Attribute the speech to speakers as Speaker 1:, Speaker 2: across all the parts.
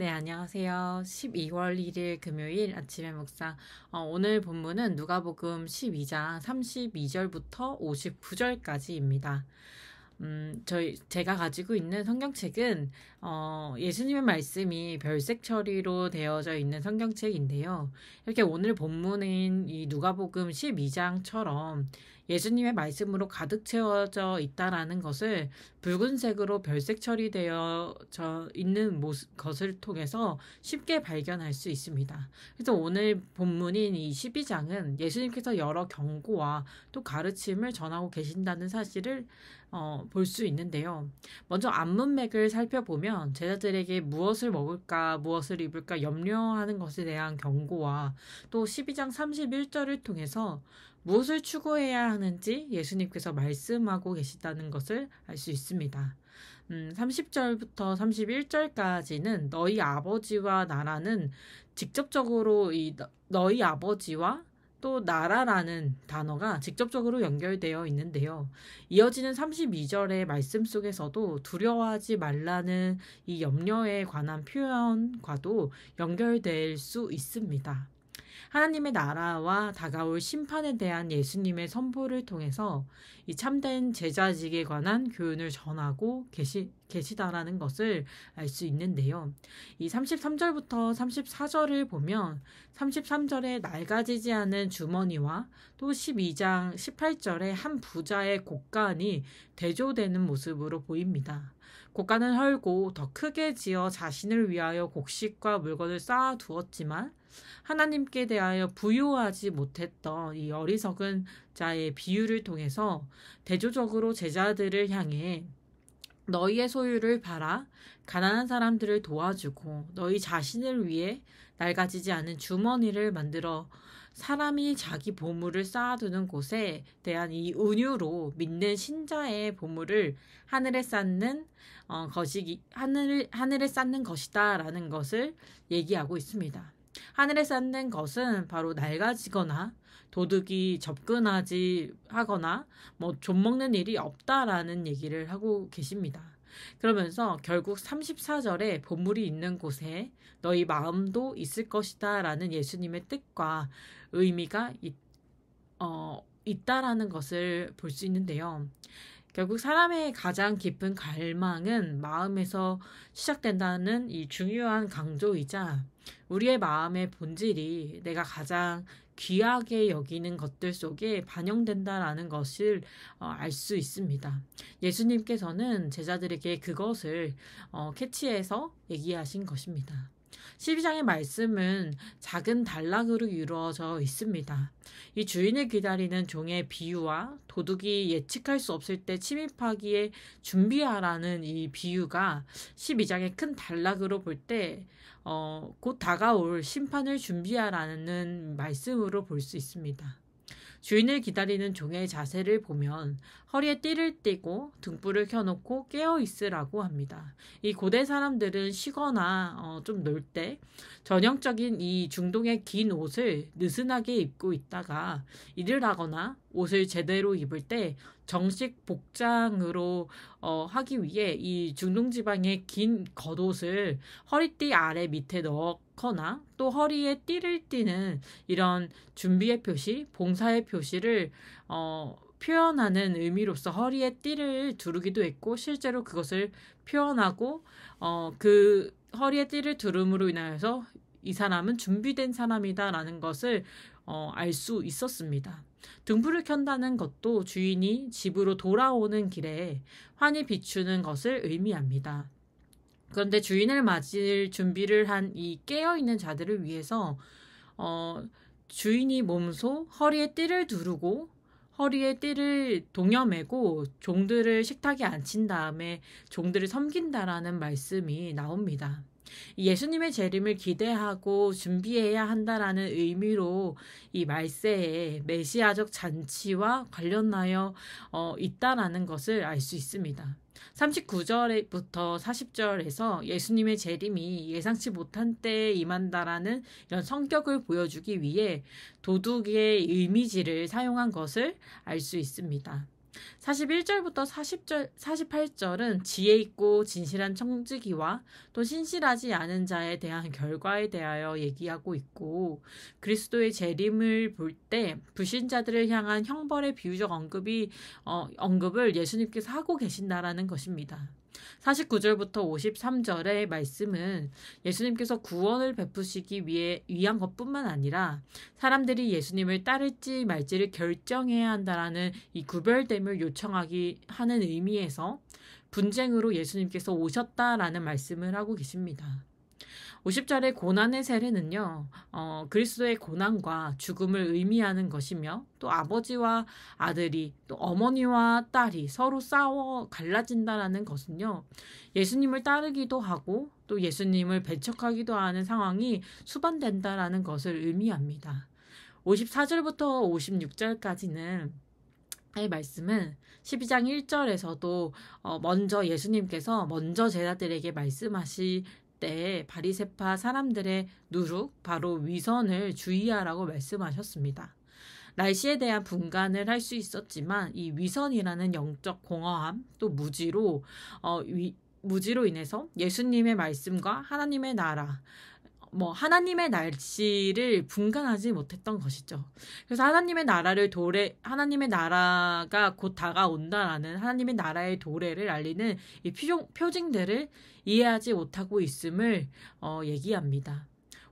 Speaker 1: 네, 안녕하세요. 12월 1일 금요일 아침의 목사. 어, 오늘 본문은 누가복음 12장 32절부터 59절까지입니다. 음, 저희 제가 가지고 있는 성경책은 어, 예수님의 말씀이 별색 처리로 되어져 있는 성경책인데요. 이렇게 오늘 본문인 이 누가복음 12장처럼 예수님의 말씀으로 가득 채워져 있다라는 것을 붉은색으로 별색 처리되어 있는 모습, 것을 통해서 쉽게 발견할 수 있습니다. 그래서 오늘 본문인 이 12장은 예수님께서 여러 경고와 또 가르침을 전하고 계신다는 사실을 어, 볼 수 있는데요. 먼저 안문맥을 살펴보면 제자들에게 무엇을 먹을까, 무엇을 입을까 염려하는 것에 대한 경고와 또 12장 31절을 통해서 무엇을 추구해야 하는지 예수님께서 말씀하고 계시다는 것을 알 수 있습니다. 음, 30절부터 31절까지는 너희 아버지와 나라는 직접적으로 이 너희 아버지와 또 나라라는 단어가 직접적으로 연결되어 있는데요. 이어지는 32절의 말씀 속에서도 두려워하지 말라는 이 염려에 관한 표현과도 연결될 수 있습니다. 하나님의 나라와 다가올 심판에 대한 예수님의 선포를 통해서 이 참된 제자직에 관한 교훈을 전하고 계시, 계시다라는 것을 알 수 있는데요. 이 33절부터 34절을 보면 33절에 낡아지지 않은 주머니와 또 12장 18절에 한 부자의 곡간이 대조되는 모습으로 보입니다. 고가는 헐고 더 크게 지어 자신을 위하여 곡식과 물건을 쌓아 두었지만 하나님께 대하여 부유하지 못했던 이 어리석은 자의 비유를 통해서 대조적으로 제자들을 향해 너희의 소유를 바라 가난한 사람들을 도와주고 너희 자신을 위해 낡아지지 않은 주머니를 만들어 사람이 자기 보물을 쌓아두는 곳에 대한 이 은유로 믿는 신자의 보물을 하늘에 쌓는 어, 것이 하늘 하늘에 쌓는 것이다라는 것을 얘기하고 있습니다. 하늘에 쌓는 것은 바로 낡아지거나 도둑이 접근하지 하거나 뭐 좀 먹는 일이 없다라는 얘기를 하고 계십니다. 그러면서 결국 34절에 보물이 있는 곳에 너희 마음도 있을 것이다 라는 예수님의 뜻과 의미가 있, 어, 있다라는 것을 볼 수 있는데요. 결국 사람의 가장 깊은 갈망은 마음에서 시작된다는 이 중요한 강조이자 우리의 마음의 본질이 내가 가장 귀하게 여기는 것들 속에 반영된다라는 것을 어, 알수 있습니다. 예수님께서는 제자들에게 그것을 어, 캐치해서 얘기하신 것입니다. 12장의 말씀은 작은 단락으로 이루어져 있습니다. 이 주인을 기다리는 종의 비유와 도둑이 예측할 수 없을 때 침입하기에 준비하라는 이 비유가 12장의 큰 단락으로 볼 때, 어, 다가올 심판을 준비하라는 말씀으로 볼 수 있습니다. 주인을 기다리는 종의 자세를 보면 허리에 띠를 띠고 등불을 켜놓고 깨어 있으라고 합니다. 이 고대 사람들은 쉬거나 어, 좀놀 때 전형적인 이 중동의 긴 옷을 느슨하게 입고 있다가 일을 하거나 옷을 제대로 입을 때 정식 복장으로 어, 하기 위해 이 중동지방의 긴 겉옷을 허리띠 아래 밑에 넣거나 또 허리에 띠를 띠는 이런 준비의 표시, 봉사의 표시를 어, 표현하는 의미로서 허리에 띠를 두르기도 했고 실제로 그것을 표현하고 어, 그 허리에 띠를 두름으로 인하여서 이 사람은 준비된 사람이다라는 것을 어, 알 수 있었습니다. 등불을 켠다는 것도 주인이 집으로 돌아오는 길에 환히 비추는 것을 의미합니다. 그런데 주인을 맞을 준비를 한 이 깨어있는 자들을 위해서 어, 주인이 몸소 허리에 띠를 두르고 허리에 띠를 동여매고 종들을 식탁에 앉힌 다음에 종들을 섬긴다라는 말씀이 나옵니다. 예수님의 재림을 기대하고 준비해야 한다라는 의미로 이 말세에 메시아적 잔치와 관련하여 어, 있다라는 것을 알 수 있습니다. 39절부터 40절에서 예수님의 재림이 예상치 못한 때에 임한다라는 이런 성격을 보여주기 위해 도둑의 이미지를 사용한 것을 알 수 있습니다. 41절부터 40절, 48절은 지혜 있고 진실한 청지기와 또 신실하지 않은 자에 대한 결과에 대하여 얘기하고 있고 그리스도의 재림을 볼 때 불신자들을 향한 형벌의 비유적 언급이 어, 언급을 예수님께서 하고 계신다라는 것입니다. 49절부터 53절의 말씀은 예수님께서 구원을 베푸시기 위해 위한 것뿐만 아니라 사람들이 예수님을 따를지 말지를 결정해야 한다라는 이 구별됨을 요청하기 하는 의미에서 분쟁으로 예수님께서 오셨다라는 말씀을 하고 계십니다. 50절의 고난의 세례는요, 어, 그리스도의 고난과 죽음을 의미하는 것이며, 또 아버지와 아들이, 또 어머니와 딸이 서로 싸워 갈라진다라는 것은요, 예수님을 따르기도 하고, 또 예수님을 배척하기도 하는 상황이 수반된다라는 것을 의미합니다. 54절부터 56절까지는 말씀은 12장 1절에서도 어, 먼저 예수님께서 먼저 제자들에게 말씀하실 때 바리세파 사람들의 누룩, 바로 위선을 주의하라고 말씀하셨습니다. 날씨에 대한 분간을 할 수 있었지만 이 위선이라는 영적 공허함 또 무지로 어, 위, 무지로 인해서 예수님의 말씀과 하나님의 나라 뭐 하나님의 날씨를 분간하지 못했던 것이죠. 그래서 하나님의 나라를 도래 하나님의 나라가 곧 다가온다라는 하나님의 나라의 도래를 알리는 이 표정, 표징들을 이해하지 못하고 있음을 어, 얘기합니다.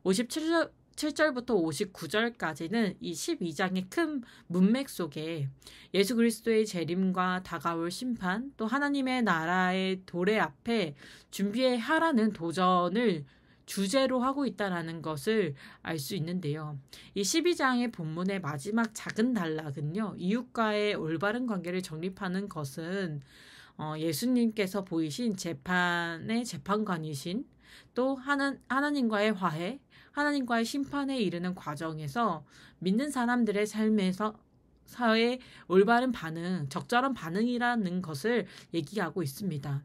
Speaker 1: 57절 7절부터 59절까지는 이 12장의 큰 문맥 속에 예수 그리스도의 재림과 다가올 심판 또 하나님의 나라의 도래 앞에 준비하라는 해 도전을 주제로 하고 있다라는 것을 알 수 있는데요. 이 12장의 본문의 마지막 작은 단락은요. 이웃과의 올바른 관계를 정립하는 것은 어, 예수님께서 보이신 재판의 재판관이신 또 하는, 하나님과의 화해, 하나님과의 심판에 이르는 과정에서 믿는 사람들의 삶에서 사회의 올바른 반응, 적절한 반응이라는 것을 얘기하고 있습니다.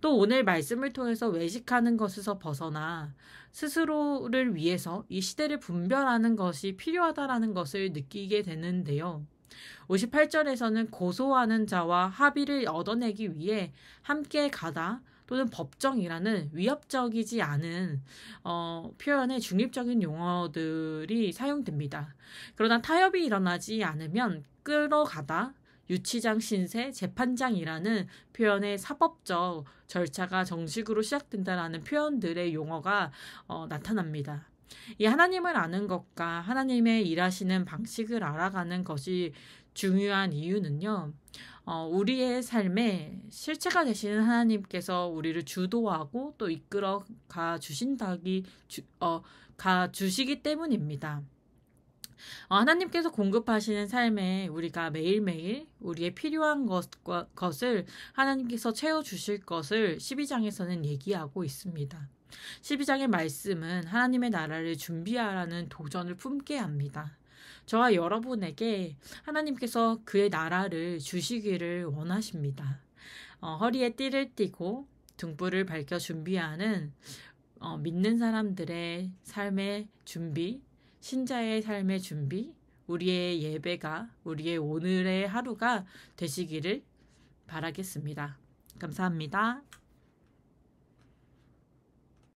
Speaker 1: 또 오늘 말씀을 통해서 외식하는 것에서 벗어나 스스로를 위해서 이 시대를 분별하는 것이 필요하다라는 것을 느끼게 되는데요. 58절에서는 고소하는 자와 합의를 얻어내기 위해 함께 가다 또는 법정이라는 위협적이지 않은 어, 표현의 중립적인 용어들이 사용됩니다. 그러나 타협이 일어나지 않으면 끌어가다 유치장 신세 재판장이라는 표현의 사법적 절차가 정식으로 시작된다라는 표현들의 용어가 어, 나타납니다. 이 하나님을 아는 것과 하나님의 일하시는 방식을 알아가는 것이 중요한 이유는요, 어, 우리의 삶에 실체가 되시는 하나님께서 우리를 주도하고 또 이끌어 가 주신다기, 어, 가 주시기 때문입니다. 어, 하나님께서 공급하시는 삶에 우리가 매일매일 우리의 필요한 것과, 것을 하나님께서 채워주실 것을 12장에서는 얘기하고 있습니다. 12장의 말씀은 하나님의 나라를 준비하라는 도전을 품게 합니다. 저와 여러분에게 하나님께서 그의 나라를 주시기를 원하십니다. 어, 허리에 띠를 띠고 등불을 밝혀 준비하는 어, 믿는 사람들의 삶의 준비, 신자의 삶의 준비, 우리의 예배가, 우리의 오늘의 하루가 되시기를 바라겠습니다. 감사합니다.